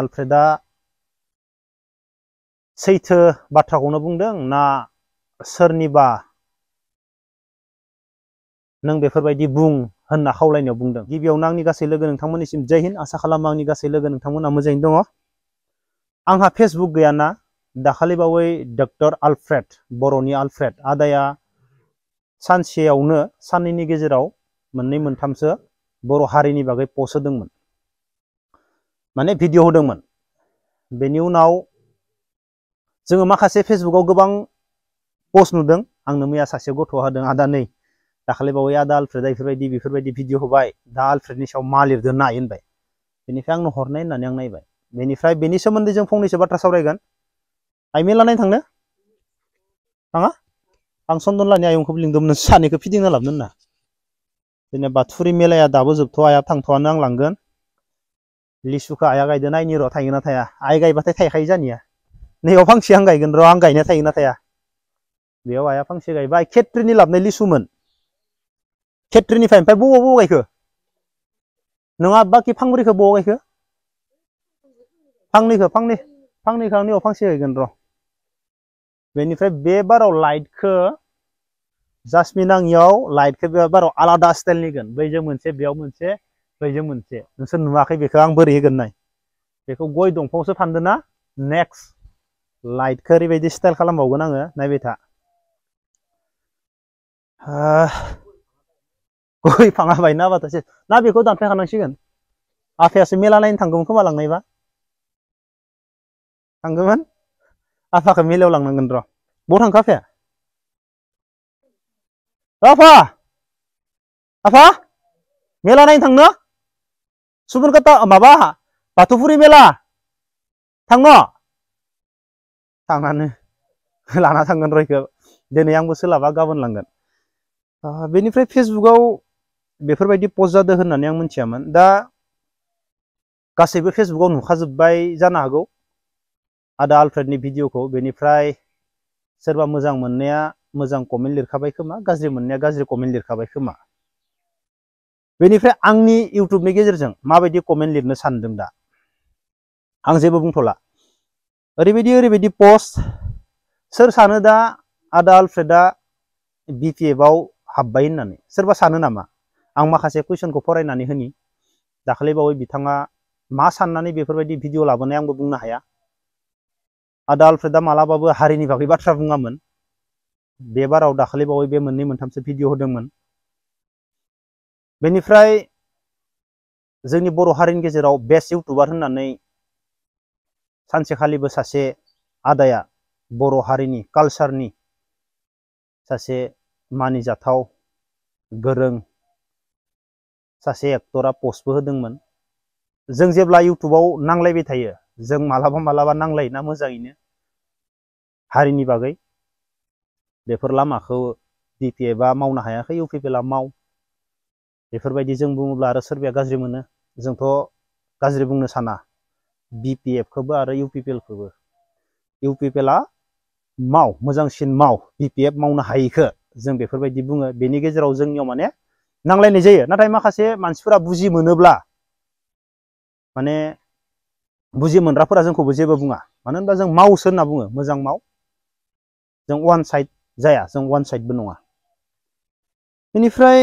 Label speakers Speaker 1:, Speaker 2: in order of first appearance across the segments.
Speaker 1: आलफ्रेदा सैथो बाथ्राखौनो बुंदों ना सोरनिबा नों बेफोरबायदि बुं होनना खावलायनायाव बुंदों गिबियावनो आंनि गासै लोगो नोंथांमोननिसिम जय हिन्द आसा खालामो आंनि गासै लोगो नोंथांमोना मोजाङैनो दङ आंहा फेसबुक गैयाना दाखालिबावै डक्टर आलफ्रेड बर'नि आलफ्रेड आदाया सानसेयावनो साननैनि गेजेराव मोननै मोनथामसो बर' हारिनि बागै पस्ट होदोंमोन माने भिडिअ होदोंमोन बेनि उनाव जोङो माखासे फेसबुकआव गोबां पस्ट नुदों आंनो मैया सासे गथ'आ होदों आदा नै दाखालि बावै आदा आलफ्रेदा बेफोरबायदि बेफोरबायदि भिडिअ होबाय दा आलफ्रेदनि सायाव मा लिरदों नाय होनबाय बेनिफ्राय आंनो हरनाय होननानै आं नायबाय बेनिफ्राय बेनि सोमोन्दै जों फंनैसो बाथ्रा सावरायगोन आइमेला नायनो थांनो थाङा आं चन्दन लानि आयंखौबो लिंदोंमोन नों सानैखौ फिदिंना लाबोनो होनना जोंना बाथुरि मेलाया दाबो जोबथ'आ थांथ'आनो आं लांगोन लिसुखौ आइया गायदो नायनि र' थायगोन ना थाया आइ गायबाथाय थायखायो जानिया नैयाव फांसे आं गायगोन र' आं गायनाया थायगोन ना थाया बेयाव आइया फांसे गायबाय खेथ्रिनि लाबनाय लिसुमोन खेथ्रिनिफ्राय ओमफ्राय बबाव बबाव गायखो नङा बाखि फांब्रैखौ बबाव गायखो फांनैखौ फांनै फांनैखौ आंनियाव फांसे गायगोन र' बेनिफ्राय बे बाराव लाइटखौ जासमिन आंनियाव लाइटखौ बे बाराव आलादा स्टाइलनिगोन बैजों मोनसे बेयाव मोनसे बैजों मोनसे नोंसोर नुवाखै बेखौ आं बोरै होगोन नाय बेखौ गय दंफांसो फानदों ना नेक्स्ट लाइटखौ ओरैबायदि स्टाइल खालामबावगोन आङो नायबाय था गय फाङाबाय ना बाथासे ना बेखौ दानफायखानांसिगोन आफायासो मेला नायनो थांगौमोन खोमा लांनायबा थांगौमोन आफाखौ मेलायाव लांनांगोन र' बबाव थांखो आफाया आफा आफा मेला नायनो थांनो 수분갔다 마바 바토프리 मेला 탕노 탕나는 लाना थांगोन रायखौ दिनै आंबो सोलाबा गाबोन लांगोन बेनिफ्राय फेसबुकआव बेफोरबायदि पस्ट जादों होननानै आं मिथियामोन दा गासैबो फेसबुकआव नुखाजोब्बाय जानो हागौ आदा आलफ्रेडनि भिडिअखौ बेनिफ्राय सोरबा मोजां मोननाया मोजां कमेन्ट लिरखाबाय खोमा गाज्रि मोननाया गाज्रि कमेन्ट लिरखाबाय खोमा बेनिफ्राय आंनि इउटुबनि गेजेरजों माबायदि कमेन्ट लिरनो सानदों दा आं जेबो बुंथ'ला ओरैबायदि ओरैबायदि पस्ट सोर सानो दा आदा आलफ्रेदा बिपिएफआव हाब्बाय होननानै सोरबा सानो नामा आं माखासे कुइसनखौ फरायनानै होनि दाखालैबावै बिथाङा मा साननानै बेफोरबायदि भिडिअ लाबोनाय आंबो बुंनो हाया आदा आलफ्रेदा मालाबाबो हारिनि बागै बाथ्रा बुङामोन बे बाराव दाखालैबावै बे मोननै मोनथामसो भिडिअ होदोंमोन बेनिफ्राय जोंनि बर' हारिनि गेजेराव बेस्ट इउटुबार होननानै सानसेखालिबो सासे आदाया बर' हारिनि कालसारनि सासे मानिजाथाव गोरों सासे एक्टरा पस्टबो होदोंमोन जों जेब्ला इउटुबाव नांलायबाय थायो जों मालाबा मालाबा नांलायोना मोजाङैनो हारिनि बागै बेफोर लामाखौ डिपिएफआ मावनो हायाखै इउपिपिएलआ माव बेफोरबायदि जों बुङोब्ला आरो सोरबाया गाज्रि मोनो जोंथ' गाज्रि बुंनो साना बि पि एफखौबो आरो इउ पि पि एलखौबो इउ पि पि एलआ माव मोजांसिन माव बि पि एफ मावनो हायिखौ जों बेफोरबायदि बुङो बेनि गेजेराव जोंनियाव माने नांलायनाय जायो नाथाय माखासे मानसिफोरा बुजि मोनोब्ला माने बुजि मोनग्राफोरा जोंखौबो जेबो बुङा मानो होनबा जों मावसो होनना बुङो मोजां माव जों वान साइड जाया जों वान साइडबो नङा बेनिफ्राय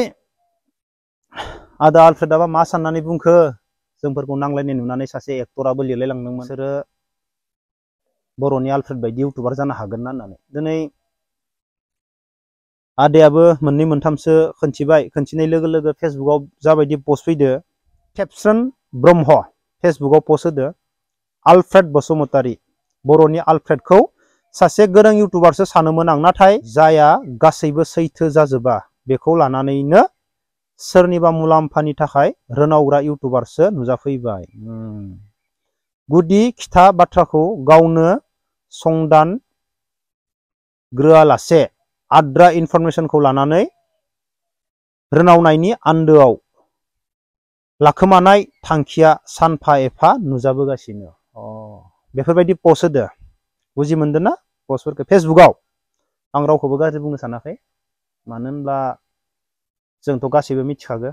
Speaker 1: आदा आलफ्रेडा मा साननानै बुंखो जोंफोरखौ नांलायनाय नुनानै सासे एक्टराबो लिरलायलांदोंमोन बिसोरो बर'नि आलफ्रेद बायदि इउटुबार जानो हागोन ना होननानै दिनै आदायाबो मोननै मोनथामसो खोन्थिबाय खोन्थिनाय लोगो लोगो फेसबुकआव जाबायदि पस्ट फैदो खेबस्रन ब्रह्म फेसबुकआव पस्ट होदो आलफ्रेड बसुमतारी बर'नि आलफ्रेडखौ सासे गोरों इउटुबारसो सानोमोन आं नाथाय जाया गासैबो सैथो जाजोबा बेखौ लानानैनो सोरनिबा मुलाम्फानि थाखाय रोनावग्रा इउटुबारसो नुजाफैबाय गुदि खिथा बाथ्राखौ गावनो संदान ग्रोआलासे आद्रा इनफरमेसनखौ लानानै रोनावनायनि आन्दोआव लाखोमानाय थांखिया सानफा एफा नुजाबोगासिनो अ बेफोरबायदि पस्ट होदो बुजि मोनदों ना पस्टफोरखौ फेसबुकआव आं रावखौबो गाज्रि बुंनो सानाखै मानो होनब्ला जोंथ' गासैबो मिथिखागो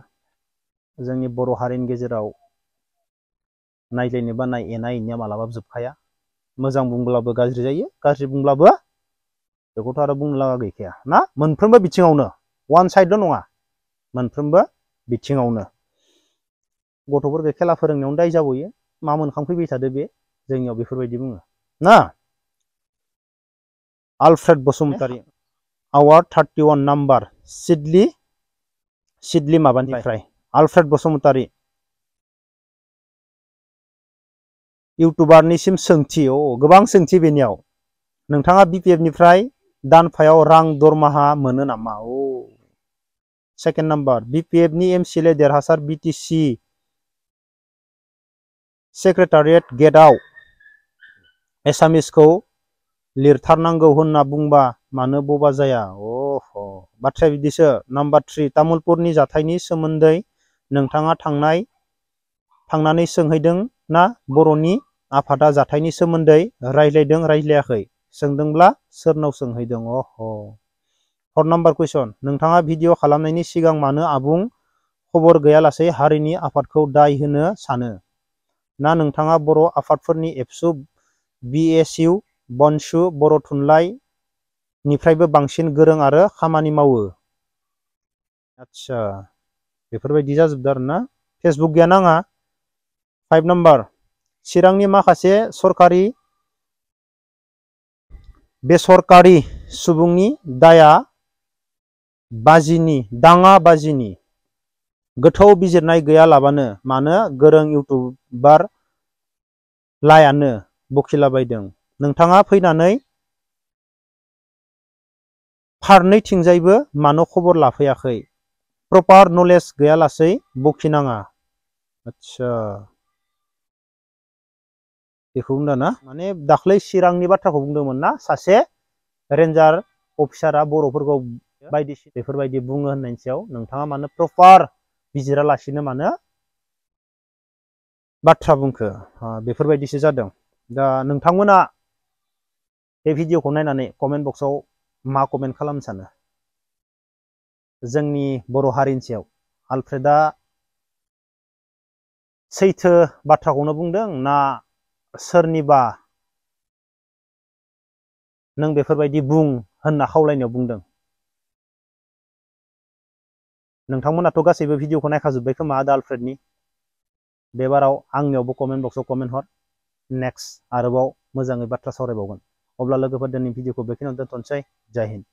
Speaker 1: जोंनि बर' हारिनि गेजेराव नायलायनो बानाय एना एनिया मालाबाबो जोबखाया मोजां बुंब्लाबो गाज्रि जायो गाज्रि बुंब्लाबो बेखौथ' आरो बुंनो लागा गैखाया ना मोनफ्रोमबो बिथिङावनो वान साइडल' नङा मोनफ्रोमबो बिथिङावनो गथ'फोरखौ खेला फोरोंनायावनो दाय जाबोयो मा मोनखांफैबाय थादो बे जोंनियाव बेफोरबायदि बुङो ना आलफ्रेड बसुमतारी आवार thirty one number Sidli Sidli माबानिफ्राय आलफ्रेड बसुमतारी यूट्यूबारनिसिम सोंथि ओ गोबां सोंथि बेनियाव नोंथाङा बिपिएफ निफ्राय दानफायाव रां दरमाहा मोनो नामा अ सेकेन्ड बिपिएफ नि एमसिएलए देरहासार बिटिसि सेक्रेटारियेट गेटआव एसामिसखौ लिरथारनांगौ होनना बुंबा मानो बबा जाया अह' बाथ्राया बिदिसो नाम्बार थ्रि तामुलपुरनि जाथायनि सोमोन्दै नोंथाङा थांनाय थांनानै सोंहैदों ना बर'नि आफादा जाथायनि सोमोन्दै रायज्लायदों रायज्लायाखै सोंदोंब्ला सोरनाव सोंहैदों अह' फर नाम्बार कुइसन नोंथाङा भिडिअ खालामनायनि सिगां मानो आबुं खबर गैयालासै हारिनि आफादखौ दाय होनो सानो ना नोंथाङा बर' आफादफोरनि एबसु बि एस इउ बनसु बर' थुनलाइनिफ्रायबो बांसिन गोरों आरो खामानि मावो आदसा बेफोरबायदि जाजोबदों आरो ना फेसबुक गैया नाङा फाइभ नाम्बार चिरांनि माखासे सरकारि बेसरकारि सुबुंनि दाया बाजिनि दाङा बाजिनि गोथौ बिजिरनाय गैयालाबानो मानो गोरों इउटुबार लायानो बखिलाबायदों नोंथाङा फैनानै फारनैथिंजायबो मानो खबर लाफैयाखै प्रपार नलेज गैयालासै बखिनाङा आदसा बेखौ बुंदों ना माने दाख्लै चिरांनि बाथ्राखौ बुंदोंमोन ना सासे रेन्जार अफिसारा बर'फोरखौ बायदिसिना बेफोरबायदि बुङो होननायनि सायाव नोंथाङा मानो प्रपार बिजिरालासिनो मानो बाथ्रा बुंखो बेफोरबायदिसो जादों दा नोंथांमोना बे भिडिअखौ नायनानै कमेन्ट बक्सआव मा कमेन्ट खालामनो सानो जोंनि बर' हारिनि सायाव आलफ्रेदा सैथो बाथ्राखौनो बुंदों ना सोरनिबा नों बेफोरबायदि बुं होनना खावलायनायाव बुंदों नोंथांमोनाथ' गासैबो भिडिअखौ नायखाजोब्बाय खोमा आदा आलफ्रेडनि बेबाराव आंनियावबो कमेन्ट बक्सआव कमेन्ट हर नेक्स्ट आरोबाव मोजाङै बाथ्रा सावरायबावगोन अब्ला लोगोफोर दिनै भिडिअखौ बेखिनियावनो दोन्थ'नोसै जय हिन्द